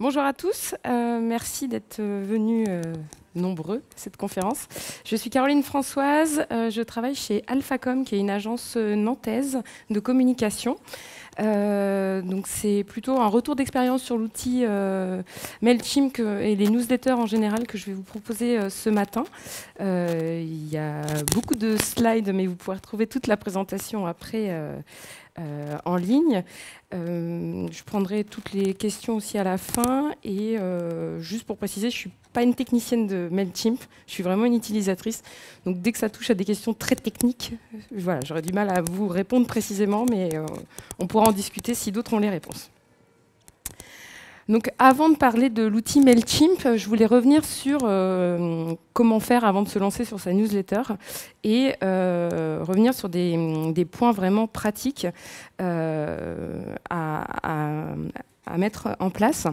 Bonjour à tous, euh, merci d'être euh, venus euh, nombreux à cette conférence. Je suis Caroline Françoise, je travaille chez Alphacom, qui est une agence nantaise de communication. Euh, donc c'est plutôt un retour d'expérience sur l'outil euh, Mailchimp et les newsletters en général que je vais vous proposer euh, ce matin. Il y a beaucoup de slides, mais vous pourrez retrouver toute la présentation après. en ligne. je prendrai toutes les questions aussi à la fin. Et juste pour préciser, je suis une technicienne de Mailchimp, je suis vraiment une utilisatrice. Donc dès que ça touche à des questions très techniques, euh, voilà, j'aurais du mal à vous répondre précisément, mais euh, on pourra en discuter si d'autres ont les réponses. Donc avant de parler de l'outil MailChimp, je voulais revenir sur euh, comment faire avant de se lancer sur sa newsletter et revenir sur des, points vraiment pratiques à, mettre en place.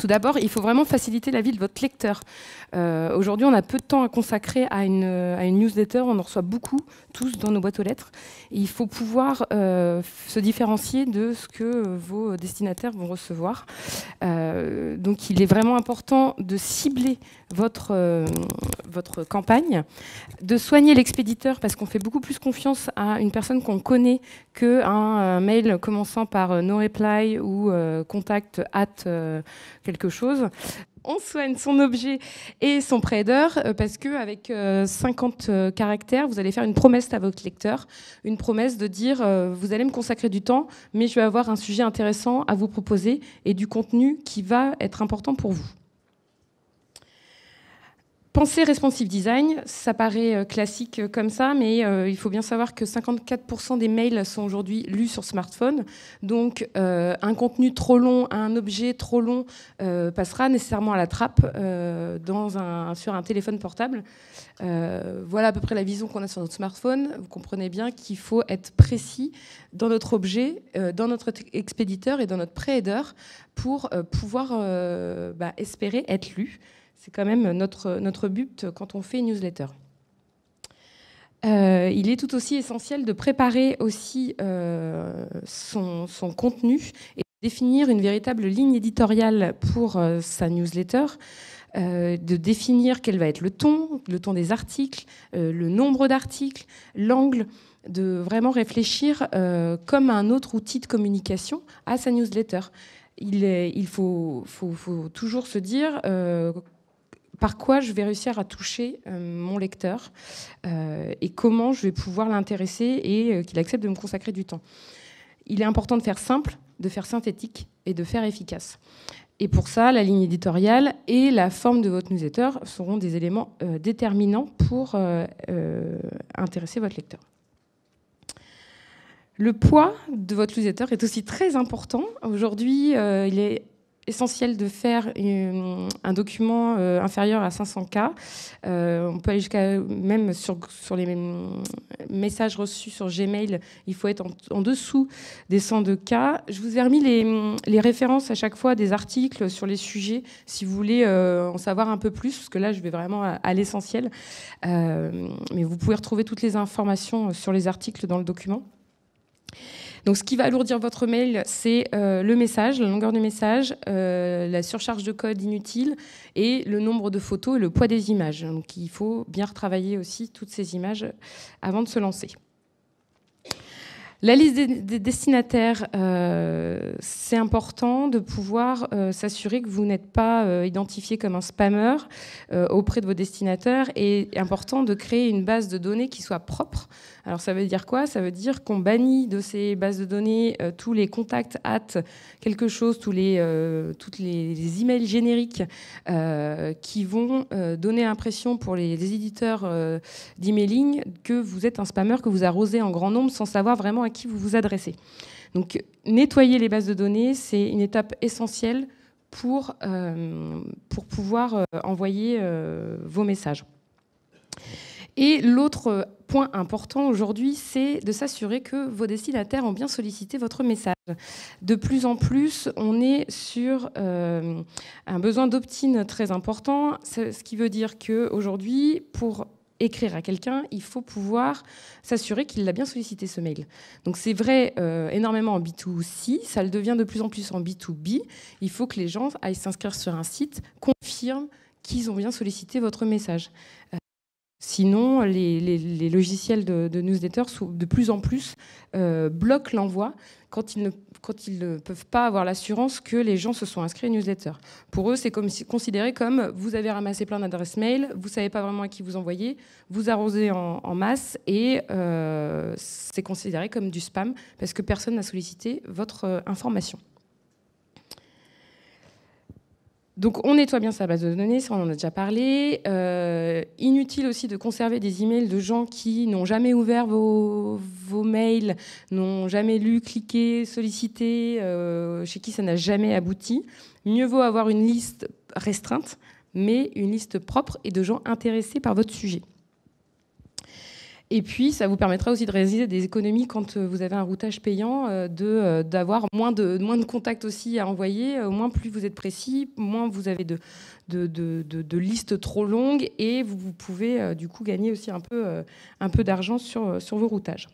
Tout d'abord, il faut vraiment faciliter la vie de votre lecteur. Euh, aujourd'hui, on a peu de temps à consacrer euh, à une, newsletter, on en reçoit beaucoup, tous dans nos boîtes aux lettres. il faut pouvoir euh, se différencier de ce que vos destinataires vont recevoir. donc, il est vraiment important de cibler votre, votre campagne, de soigner l'expéditeur, parce qu'on fait beaucoup plus confiance à une personne qu'on connaît qu'à un, mail commençant par no reply ou contact at quelque chose. On soigne son objet et son prédateur euh, parce que avec 50 euh, euh, caractères, vous allez faire une promesse à votre lecteur, une promesse de dire vous allez me consacrer du temps, mais je vais avoir un sujet intéressant à vous proposer et du contenu qui va être important pour vous. Penser responsive design, ça paraît euh, classique euh, comme ça, mais euh, il faut bien savoir que 54% des mails sont aujourd'hui lus sur smartphone. Donc un contenu trop long, un objet trop long passera nécessairement à la trappe dans un, sur un téléphone portable. voilà à peu près la vision qu'on a sur notre smartphone. Vous comprenez bien qu'il faut être précis dans notre objet, dans notre expéditeur et dans notre pré pour pouvoir bah, espérer être lu. C'est quand même notre, notre but quand on fait une newsletter. Euh, il est tout aussi essentiel de préparer aussi euh, son, contenu et de définir une véritable ligne éditoriale pour euh, sa newsletter. de définir quel va être le ton, le ton des articles, le nombre d'articles, l'angle, de vraiment réfléchir comme un autre outil de communication à sa newsletter. Il, faut, toujours se dire par quoi je vais réussir à toucher euh, mon lecteur euh, et comment je vais pouvoir l'intéresser et euh, qu'il accepte de me consacrer du temps. Il est important de faire simple, de faire synthétique et de faire efficace. Et pour ça, la ligne éditoriale et la forme de votre newsletter seront des éléments déterminants pour intéresser votre lecteur. Le poids de votre newsletter est aussi très important. Aujourd'hui, il est essentiel de faire un document euh, inférieur à 500K. Euh, on peut aller jusqu'à même sur, sur les messages reçus sur Gmail, il faut être en, dessous des 102K. Je vous ai remis les, références à chaque fois des articles sur les sujets, si vous voulez euh, en savoir un peu plus, parce que là, je vais vraiment à l'essentiel. mais vous pouvez retrouver toutes les informations sur les articles dans le document. Donc, ce qui va alourdir votre mail, c'est euh, le message, la longueur du message, euh, la surcharge de code inutile et le nombre de photos et le poids des images. Donc, il faut bien retravailler aussi toutes ces images avant de se lancer. La liste des, destinataires, euh, c'est important de pouvoir euh, s'assurer que vous n'êtes pas euh, identifié comme un spammeur auprès de vos destinataires et important de créer une base de données qui soit propre. Alors ça veut dire quoi Ça veut dire qu'on bannit de ces bases de données tous les contacts at quelque chose, tous les, toutes les, emails génériques qui vont donner l'impression pour les, éditeurs d'emailing que vous êtes un spammeur, que vous arrosez en grand nombre sans savoir vraiment à qui vous vous adressez. Donc nettoyer les bases de données, c'est une étape essentielle pour, euh, pour pouvoir euh, envoyer euh, vos messages. Et l'autre point important aujourd'hui, c'est de s'assurer que vos destinataires ont bien sollicité votre message. De plus en plus, on est sur un besoin d'opt-in très important, ce qui veut dire qu'aujourd'hui, pour écrire à quelqu'un, il faut pouvoir s'assurer qu'il a bien sollicité ce mail. Donc c'est vrai euh, énormément en B2C, ça le devient de plus en plus en B2B. Il faut que les gens aillent s'inscrire sur un site, confirment qu'ils ont bien sollicité votre message. Euh, Sinon, les, logiciels de, newsletter, de plus en plus, euh, bloquent l'envoi quand ils, ne, peuvent pas avoir l'assurance que les gens se sont inscrits à newsletter. Pour eux, c'est considéré comme vous avez ramassé plein d'adresses mail, vous ne savez pas vraiment à qui vous envoyez, vous arrosez en, masse et euh, c'est considéré comme du spam parce que personne n'a sollicité votre euh, information. Donc on nettoie bien sa base de données, ça on en a déjà parlé. Euh, inutile aussi de conserver des emails de gens qui n'ont jamais ouvert vos, mails, n'ont jamais lu, cliqué, sollicité, euh, chez qui ça n'a jamais abouti. Mieux vaut avoir une liste restreinte, mais une liste propre et de gens intéressés par votre sujet. Et puis, ça vous permettra aussi de réaliser des économies quand euh, vous avez un routage payant, euh, euh, d'avoir moins de, contacts aussi à envoyer. Au moins, plus vous êtes précis, moins vous avez de, listes trop longues et vous, pouvez du coup gagner aussi un peu, un peu d'argent sur vos routages.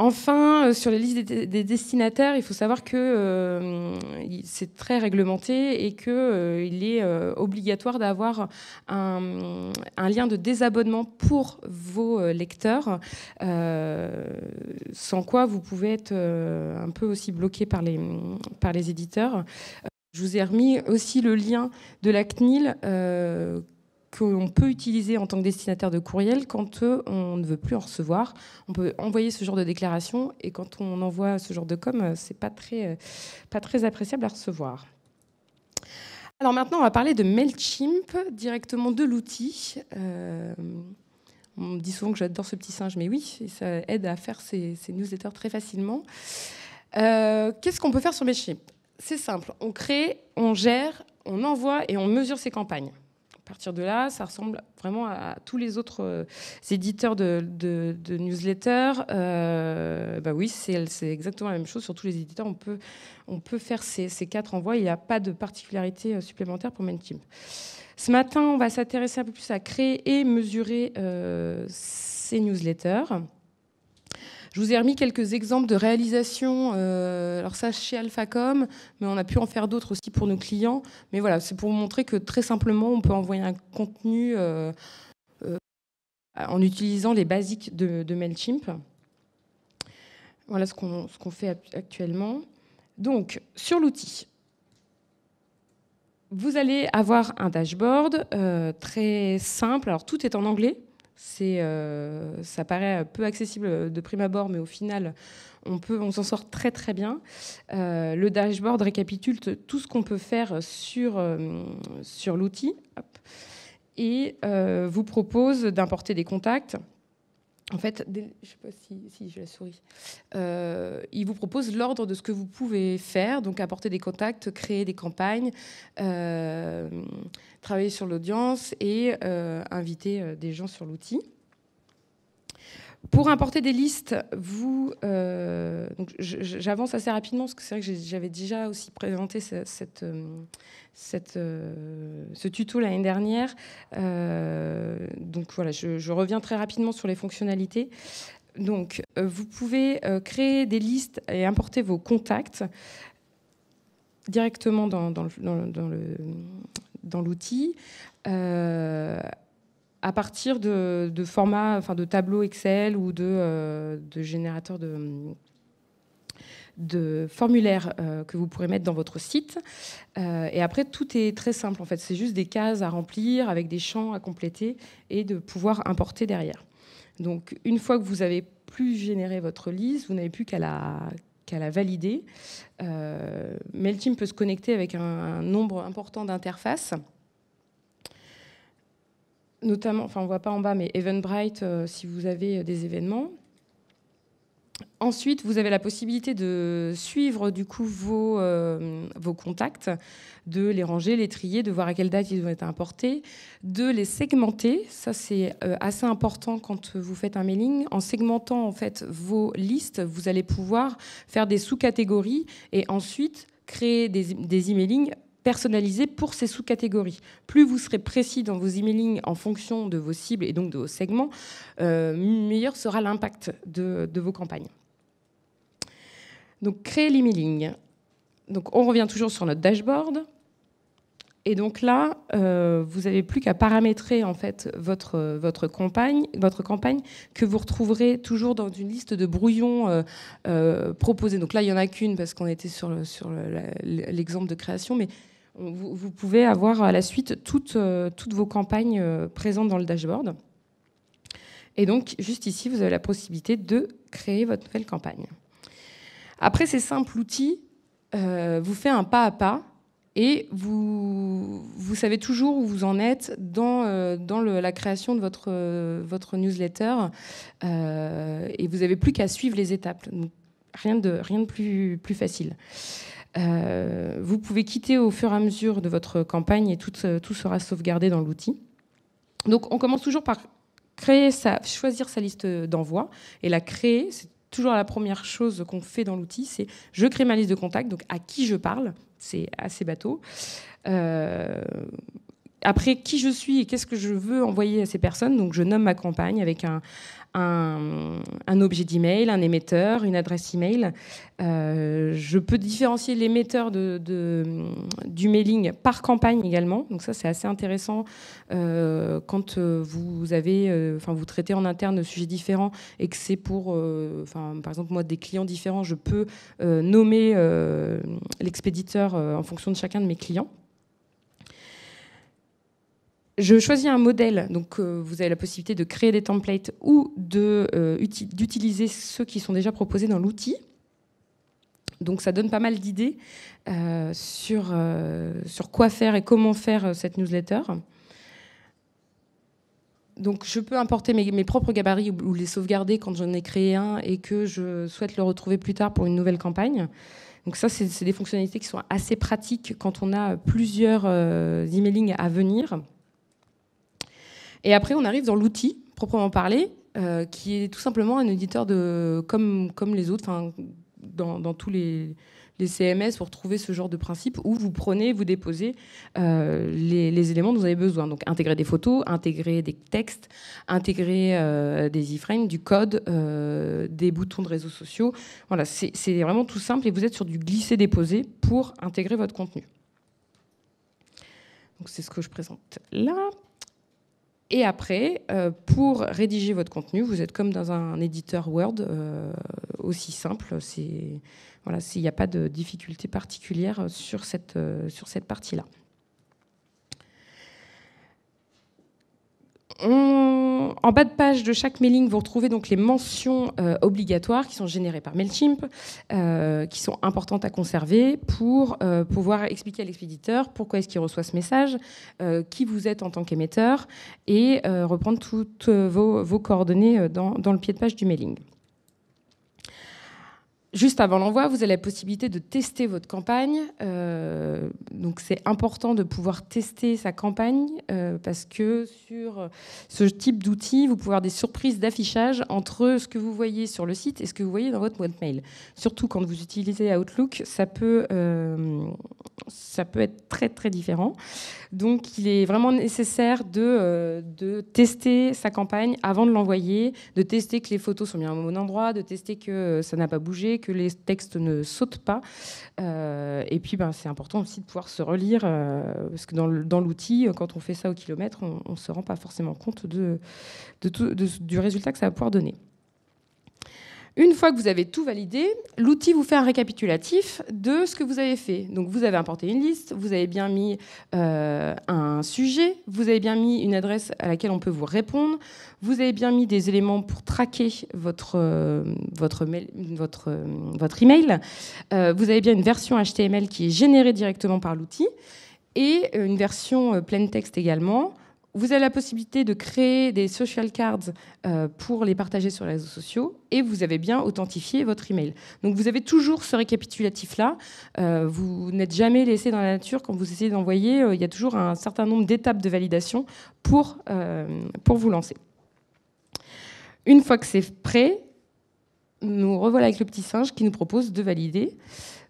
Enfin, euh, sur les listes des, destinataires, il faut savoir que euh, c'est très réglementé et qu'il euh, est obligatoire d'avoir un, lien de désabonnement pour vos lecteurs, sans quoi vous pouvez être un peu aussi bloqué par les, par les éditeurs. Je vous ai remis aussi le lien de la CNIL qu'on peut utiliser en tant que destinataire de courriel quand euh, on ne veut plus en recevoir. On peut envoyer ce genre de déclaration et quand on envoie ce genre de com, euh, c'est pas très, euh, pas très appréciable à recevoir. Alors maintenant, on va parler de Mailchimp, directement de l'outil. on me dit souvent que j'adore ce petit singe, mais oui, ça aide à faire ces, newsletters très facilement. Qu'est-ce qu'on peut faire sur Mailchimp C'est simple, on crée, on gère, on envoie et on mesure ses campagnes à partir de là, ça ressemble vraiment à tous les autres euh, éditeurs de, newsletters. Euh, bah oui, c'est exactement la même chose. Sur tous les éditeurs, on peut, on peut faire ces, quatre envois. Il n'y a pas de particularité euh, supplémentaire pour Team. Ce matin, on va s'intéresser un peu plus à créer et mesurer ces newsletters. Je vous ai remis quelques exemples de réalisations, euh, alors ça chez Alphacom, mais on a pu en faire d'autres aussi pour nos clients. Mais voilà, c'est pour vous montrer que très simplement, on peut envoyer un contenu euh, euh, en utilisant les basiques de, MailChimp. Voilà ce qu'on fait actuellement. Donc, sur l'outil, vous allez avoir un dashboard très simple. Alors, tout est en anglais. Euh, ça paraît peu accessible de prime abord, mais au final, on, peut, on s'en sort très très bien. Euh, le dashboard récapitule tout ce qu'on peut faire sur, euh, l'outil et vous propose d'importer des contacts, en fait, je sais pas si, la souris, euh, il vous propose l'ordre de ce que vous pouvez faire, donc apporter des contacts, créer des campagnes, euh, travailler sur l'audience et euh, inviter des gens sur l'outil. Pour importer des listes, vous, euh, j'avance assez rapidement parce que c'est vrai que j'avais déjà aussi présenté cette, euh, cette, euh, ce tuto l'année dernière. donc voilà, je, reviens très rapidement sur les fonctionnalités. Donc vous pouvez créer des listes et importer vos contacts directement dans, l'outil. le, dans le, à partir de, formats, enfin de tableaux Excel ou de, euh, générateurs de, de formulaires euh, que vous pourrez mettre dans votre site. Euh, et après, tout est très simple en fait. C'est juste des cases à remplir avec des champs à compléter et de pouvoir importer derrière. Donc, une fois que vous avez plus généré votre liste, vous n'avez plus qu'à la la valider. MailChimp peut se connecter avec un nombre important d'interfaces notamment, enfin on ne voit pas en bas, mais Eventbrite, euh, si vous avez euh, des événements. Ensuite, vous avez la possibilité de suivre du coup euh, vos, contacts, de les ranger, les trier, de voir à quelle date ils ont été importés, de les segmenter. Ça, c'est assez important quand vous faites un mailing. En segmentant en fait vos listes, vous allez pouvoir faire des sous-catégories et ensuite créer des, des personnalisé pour ces sous-catégories. Plus vous serez précis dans vos emailing en fonction de vos cibles et donc de vos segments, euh, meilleur sera l'impact de, vos campagnes. Donc créer l'emailing. Donc on revient toujours sur notre dashboard. Et donc là, euh, vous n'avez plus qu'à paramétrer en fait votre, votre, campagne, votre campagne que vous retrouverez toujours dans une liste de brouillons euh, proposés. Donc là, il n'y en a qu'une parce qu'on était sur, sur l'exemple de création, mais vous, pouvez avoir à la suite toutes, euh, toutes vos campagnes euh, présentes dans le dashboard. Et donc, juste ici, vous avez la possibilité de créer votre nouvelle campagne. Après, ces simples outils euh, vous fait un pas à pas et vous, savez toujours où vous en êtes dans, dans la création de votre, votre newsletter et vous n'avez plus qu'à suivre les étapes. rien de, rien de plus, plus facile. Euh, vous pouvez quitter au fur et à mesure de votre campagne et tout, euh, tout sera sauvegardé dans l'outil. Donc on commence toujours par créer sa, choisir sa liste d'envoi et la créer. C'est toujours la première chose qu'on fait dans l'outil, c'est je crée ma liste de contacts, donc à qui je parle, c'est assez bateau. Euh, après, qui je suis et qu'est-ce que je veux envoyer à ces personnes, donc je nomme ma campagne avec un, un, un objet d'email, un émetteur, une adresse email. Euh, je peux différencier l'émetteur de, du mailing par campagne également. Donc ça, c'est assez intéressant euh, quand euh, vous avez, enfin, vous traitez en interne de sujets différents et que c'est pour, enfin, par exemple, moi, des clients différents, je peux nommer l'expéditeur en fonction de chacun de mes clients je choisis un modèle, donc euh, vous avez la possibilité de créer des templates ou euh, d'utiliser ceux qui sont déjà proposés dans l'outil. Donc ça donne pas mal d'idées euh, sur, sur quoi faire et comment faire cette newsletter. Donc je peux importer mes, propres gabarits ou, les sauvegarder quand j'en ai créé un et que je souhaite le retrouver plus tard pour une nouvelle campagne. Donc ça, c'est des fonctionnalités qui sont assez pratiques quand on a plusieurs emailings à venir. Et après, on arrive dans l'outil, proprement parlé, euh, qui est tout simplement un éditeur de, comme, comme les autres, dans, dans tous les, les CMS pour trouver ce genre de principe où vous prenez, vous déposez euh, les, éléments dont vous avez besoin. Donc intégrer des photos, intégrer des textes, intégrer euh, des iframes, du code, des boutons de réseaux sociaux. Voilà, c'est vraiment tout simple et vous êtes sur du glisser-déposer pour intégrer votre contenu. Donc c'est ce que je présente là. Et après, euh, pour rédiger votre contenu, vous êtes comme dans un éditeur Word, euh, aussi simple. il n'y a pas de difficulté particulière sur cette euh, partie-là. en bas de page de chaque mailing, vous retrouvez donc les mentions euh, obligatoires qui sont générées par Mailchimp, euh, qui sont importantes à conserver pour euh, pouvoir expliquer à l'expéditeur pourquoi est-ce qu'il reçoit ce message, qui vous êtes en tant qu'émetteur, et reprendre toutes vos, coordonnées dans, le pied de page du mailing. Juste avant l'envoi, vous avez la possibilité de tester votre campagne. Euh, donc c'est important de pouvoir tester sa campagne euh, parce que sur ce type d'outil, vous pouvez avoir des surprises d'affichage entre ce que vous voyez sur le site et ce que vous voyez dans votre boîte mail. Surtout quand vous utilisez Outlook, ça peut, euh, ça peut être très très différent. Donc il est vraiment nécessaire de, tester sa campagne avant de l'envoyer, de tester que les photos sont bien au bon endroit, de tester que ça n'a pas bougé, que les textes ne sautent pas. Euh, et puis, ben, c'est important aussi de pouvoir se relire, euh, parce que dans l'outil, quand on fait ça au kilomètre, on ne se rend pas forcément compte de, du résultat que ça va pouvoir donner. Une fois que vous avez tout validé, l'outil vous fait un récapitulatif de ce que vous avez fait. Donc vous avez importé une liste, vous avez bien mis euh, un sujet, vous avez bien mis une adresse à laquelle on peut vous répondre, vous avez bien mis des éléments pour traquer votre, euh, votre, euh, votre email, vous avez bien une version HTML qui est générée directement par l'outil et une version plein texte également. Vous avez la possibilité de créer des social cards euh, pour les partager sur les réseaux sociaux et vous avez bien authentifié votre email. Donc vous avez toujours ce récapitulatif-là. Euh, vous n'êtes jamais laissé dans la nature quand vous essayez d'envoyer. Euh, il y a toujours un certain nombre d'étapes de validation pour, pour vous lancer. Une fois que c'est prêt, nous revoilà avec le petit singe qui nous propose de valider.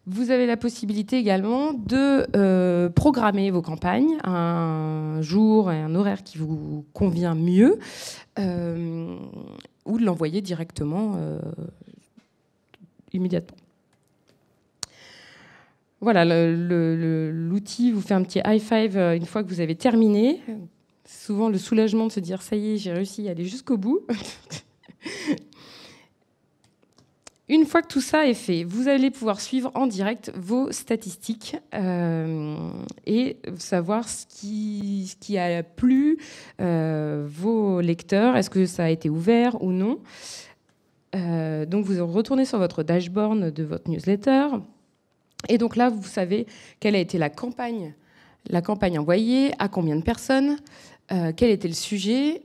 Vous avez la possibilité également de euh, programmer vos campagnes un jour et un horaire qui vous convient mieux euh, ou de l'envoyer directement euh, immédiatement. Voilà, l'outil vous fait un petit high five une fois que vous avez terminé. Souvent le soulagement de se dire ça y est, j'ai réussi à aller jusqu'au bout. Une fois que tout ça est fait, vous allez pouvoir suivre en direct vos statistiques euh, et savoir ce qui, a plu euh, vos lecteurs, est-ce que ça a été ouvert ou non. Euh, donc vous retournez sur votre dashboard de votre newsletter et donc là vous savez quelle a été la campagne, la campagne envoyée, à combien de personnes, quel était le sujet,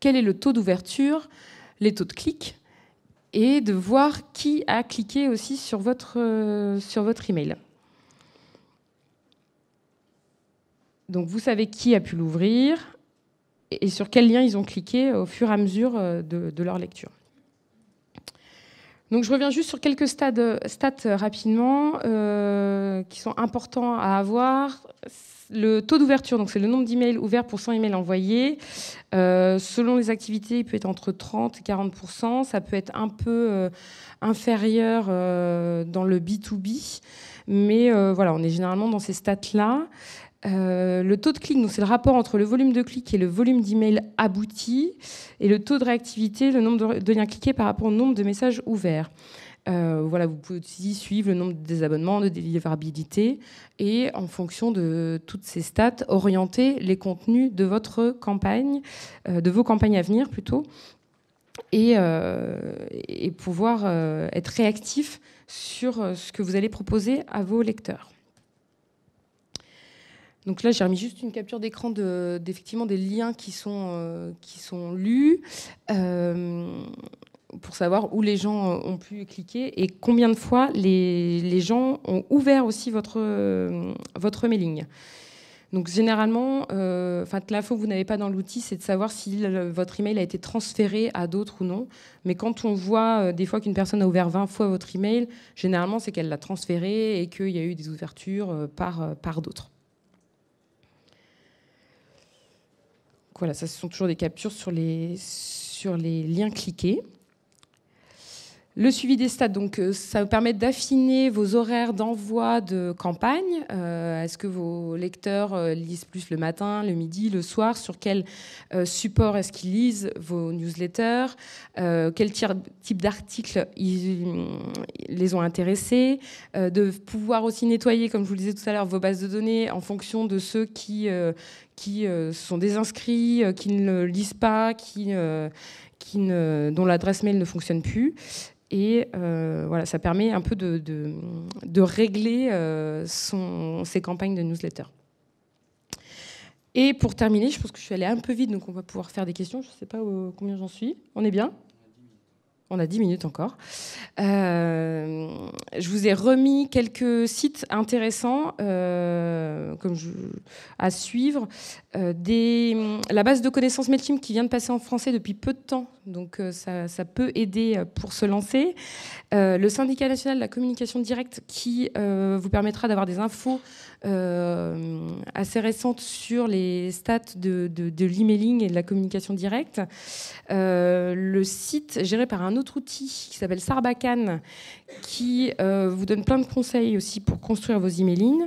quel est le taux d'ouverture, les taux de clics et de voir qui a cliqué aussi sur votre, euh, sur votre email. Donc vous savez qui a pu l'ouvrir et, sur quel lien ils ont cliqué au fur et à mesure euh, de leur lecture. Donc je reviens juste sur quelques stats euh, rapidement euh, qui sont importants à avoir. Le taux d'ouverture, donc c'est le nombre d'emails ouverts pour 100 emails envoyés. Euh, selon les activités, il peut être entre 30 et 40 Ça peut être un peu inférieur dans le B2B, mais voilà, on est généralement dans ces stats-là. Euh, le taux de clic, c'est le rapport entre le volume de clics et le volume d'emails aboutis, et le taux de réactivité, le nombre de liens cliqués par rapport au nombre de messages ouverts. Euh, voilà, vous pouvez aussi suivre le nombre de désabonnements, de délivrabilité, et en fonction de toutes ces stats, orienter les contenus de votre campagne, euh, de vos campagnes à venir plutôt, et, et pouvoir être réactif sur ce que vous allez proposer à vos lecteurs. Donc là, j'ai remis juste une capture d'écran d'effectivement des liens qui sont, euh, qui sont lus euh, pour savoir où les gens euh, ont pu cliquer et combien de fois les, les gens ont ouvert aussi votre, votre mailing. Donc généralement, euh, l'info que vous n'avez pas dans l'outil, c'est de savoir si votre email a été transféré à d'autres ou non. Mais quand on voit des fois qu'une personne a ouvert 20 fois votre email, généralement c'est qu'elle l'a transféré et qu'il y a eu des ouvertures par, par d'autres. voilà, ça, ce sont toujours des captures sur les, sur les liens cliqués. Le suivi des stats, donc, euh, ça vous permet d'affiner vos horaires d'envoi de campagne. Euh, est-ce que vos lecteurs euh, lisent plus le matin, le midi, le soir Sur quel support est-ce qu'ils lisent vos newsletters Quel type d'articles ils, les ont intéressés De pouvoir aussi nettoyer, comme je vous le disais tout à l'heure, vos bases de données en fonction de ceux qui, qui sont désinscrits, qui ne le lisent pas, qui, qui ne, dont l'adresse mail ne fonctionne plus. Et euh, voilà, ça permet un peu de, régler euh, son, ses campagnes de newsletter. Et pour terminer, je pense que je suis allée un peu vite, donc on va pouvoir faire des questions. Je ne sais pas euh, combien j'en suis. On est bien on a 10 minutes encore. Euh, je vous ai remis quelques sites intéressants euh, à suivre. Euh, la base de connaissances MailChimp qui vient de passer en français depuis peu de temps, donc ça, peut aider pour se lancer. le syndicat national de la communication directe qui vous permettra d'avoir des infos assez récentes sur les stats de, de l'emailing et de la communication directe. le site géré par un autre autre outil qui s'appelle Sarbacane, qui euh, vous donne plein de conseils aussi pour construire vos emailings.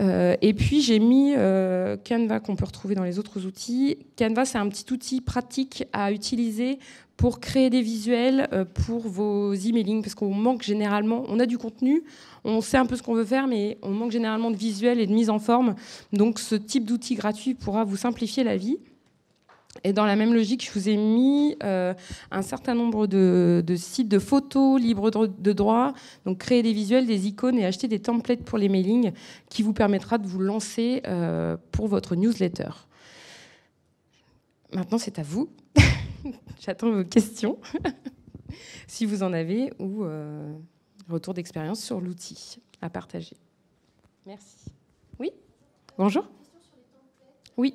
Euh, et puis j'ai mis euh, Canva qu'on peut retrouver dans les autres outils. Canva, c'est un petit outil pratique à utiliser pour créer des visuels pour vos emailings parce qu'on manque généralement, on a du contenu, on sait un peu ce qu'on veut faire, mais on manque généralement de visuels et de mise en forme. Donc ce type d'outil gratuit pourra vous simplifier la vie. Et dans la même logique, je vous ai mis euh, un certain nombre de, sites de photos libres de droit, donc créer des visuels, des icônes et acheter des templates pour les mailings qui vous permettra de vous lancer euh, pour votre newsletter. Maintenant, c'est à vous. J'attends vos questions, si vous en avez, ou euh, retour d'expérience sur l'outil à partager. Merci. Oui Bonjour Oui.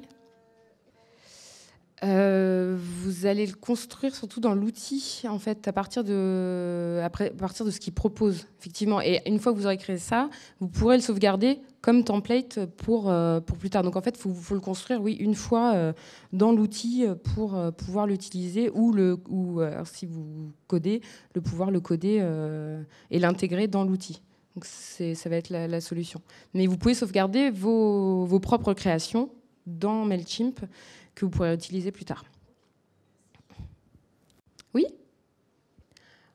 Euh, vous allez le construire surtout dans l'outil, en fait, à partir de, après, à partir de ce qu'il propose, effectivement. Et une fois que vous aurez créé ça, vous pourrez le sauvegarder comme template pour, euh, pour plus tard. Donc, en fait, il faut, le construire, oui, une fois euh, dans l'outil pour pouvoir l'utiliser ou, le, ou si vous codez, le pouvoir le coder et l'intégrer dans l'outil. Donc, ça va être la, solution. Mais vous pouvez sauvegarder vos, vos propres créations dans MailChimp que vous pourrez utiliser plus tard. Oui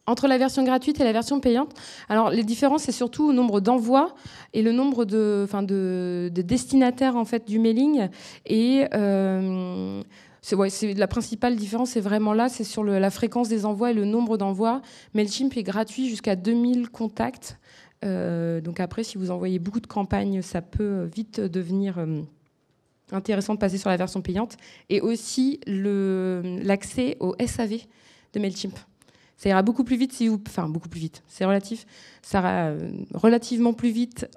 entre la version gratuite et la version payante. Alors les différences, c'est surtout au nombre d'envois et le nombre de, enfin de, destinataires en fait du mailing. Et euh, la principale différence, c'est vraiment là, c'est sur la fréquence des envois et le nombre d'envois. Mailchimp est gratuit jusqu'à 2000 contacts. Euh, donc après, si vous envoyez beaucoup de campagnes, ça peut vite devenir euh, intéressant de passer sur la version payante. Et aussi l'accès au SAV de MailChimp. Ça ira beaucoup plus vite si vous. Enfin, beaucoup plus vite, c'est relatif. Ça euh, relativement plus vite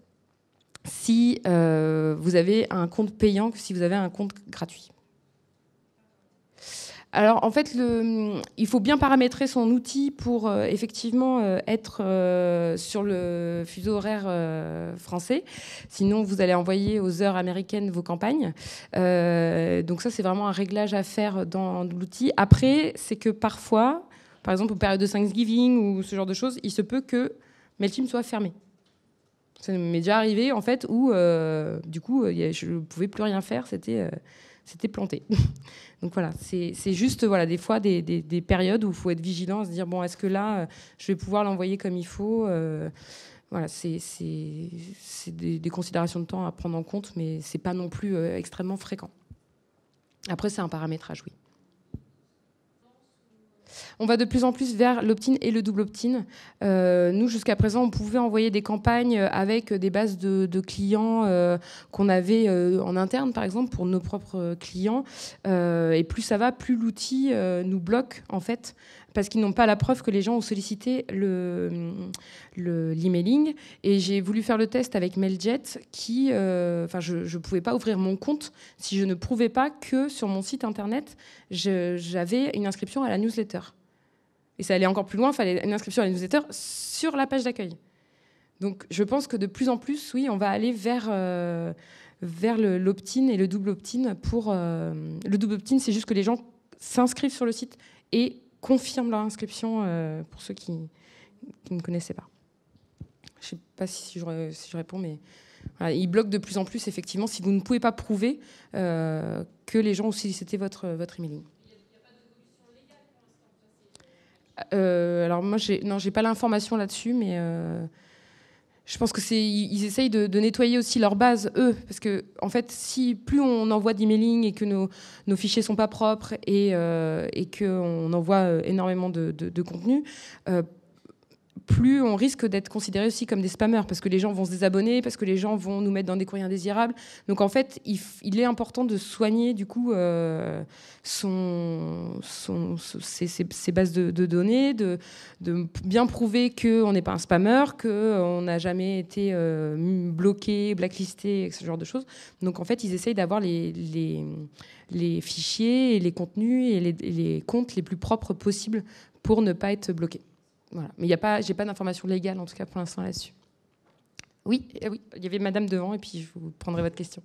si euh, vous avez un compte payant que si vous avez un compte gratuit. Alors en fait, le, il faut bien paramétrer son outil pour euh, effectivement euh, être euh, sur le fuseau horaire français. Sinon, vous allez envoyer aux heures américaines vos campagnes. donc ça, c'est vraiment un réglage à faire dans l'outil. Après, c'est que parfois, par exemple aux périodes de Thanksgiving ou ce genre de choses, il se peut que MailChimp soit fermé. Ça m'est déjà arrivé en fait où du coup, je ne pouvais plus rien faire. C'était c'était planté. Donc voilà, c'est juste voilà, des fois des, périodes où il faut être vigilant, se dire bon, est-ce que là, euh, je vais pouvoir l'envoyer comme il faut euh, Voilà, c'est des, considérations de temps à prendre en compte, mais c'est pas non plus euh, extrêmement fréquent. Après, c'est un paramètre à jouer. On va de plus en plus vers l'opt-in et le double opt-in. Euh, nous, jusqu'à présent, on pouvait envoyer des campagnes avec des bases de, clients euh, qu'on avait euh, en interne, par exemple, pour nos propres clients. et plus ça va, plus l'outil nous bloque, en fait, parce qu'ils n'ont pas la preuve que les gens ont sollicité l'emailing. Le, l'emailing. et j'ai voulu faire le test avec Mailjet, qui, euh, enfin, je ne pouvais pas ouvrir mon compte si je ne prouvais pas que sur mon site internet, j'avais une inscription à la newsletter. Et ça allait encore plus loin, il fallait une inscription à la newsletter sur la page d'accueil. Donc je pense que de plus en plus, oui, on va aller vers, euh, vers l'opt-in et le double opt-in. Pour, euh, le double opt-in, c'est juste que les gens s'inscrivent sur le site et Confirme leur inscription euh, pour ceux qui, ne connaissaient pas. Je ne sais pas si je, réponds, mais ils bloquent de plus en plus, effectivement, si vous ne pouvez pas prouver euh, que les gens ont sollicité votre, votre emailing. Euh, alors moi, j'ai, non, j'ai pas l'information là-dessus, mais euh, je pense que c'est ils essayent de, nettoyer aussi leur base eux parce que en fait si plus on envoie d'emailing et que nos, fichiers fichiers sont pas propres et, euh, qu'on envoie euh, énormément de, contenu euh, plus on risque d'être considéré aussi comme des spammers, parce que les gens vont se désabonner, parce que les gens vont nous mettre dans des courriers indésirables. Donc en fait, il, est important de soigner du coup euh, ses, bases de, données, de, bien prouver qu'on n'est pas un spammer, qu'on n'a jamais été euh, bloqué, blacklisté, ce genre de choses. Donc en fait, ils essayent d'avoir les, fichiers, et les contenus et les, les comptes les plus propres possibles pour ne pas être bloqué mais il n'y a pas, j'ai pas d'informations légales en tout cas pour l'instant là-dessus. Oui, eh il y avait Madame devant et puis je vous prendrai votre question.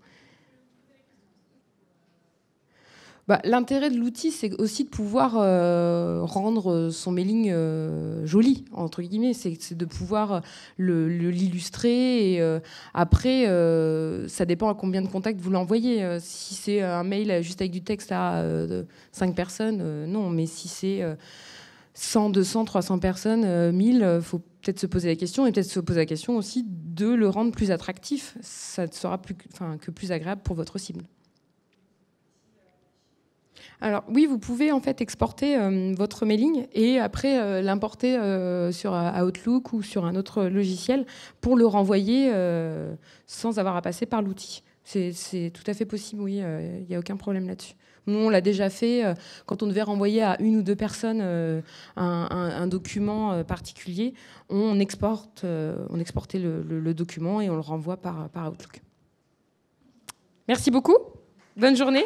Bah, l'intérêt de l'outil, c'est aussi de pouvoir euh, rendre son mailing euh, joli, entre guillemets. C'est de pouvoir l'illustrer. et euh, après, ça dépend à combien de contacts vous l'envoyez. Si c'est un mail juste avec du texte à cinq personnes, non. Mais si c'est 100, 200, 300 personnes, 1000, euh, euh, faut peut-être se poser la question et peut-être se poser la question aussi de le rendre plus attractif. Ça ne sera plus, que plus agréable pour votre cible. Alors oui, vous pouvez en fait exporter euh, votre mailing et après l'importer sur Outlook ou sur un autre logiciel pour le renvoyer sans avoir à passer par l'outil. C'est tout à fait possible, oui, il n'y a aucun problème là-dessus. Nous, on l'a déjà fait euh, quand on devait renvoyer à une ou deux personnes euh, un, document euh, particulier. On exporte, on exportait le, document et on le renvoie par, par Outlook. Merci beaucoup. Bonne journée.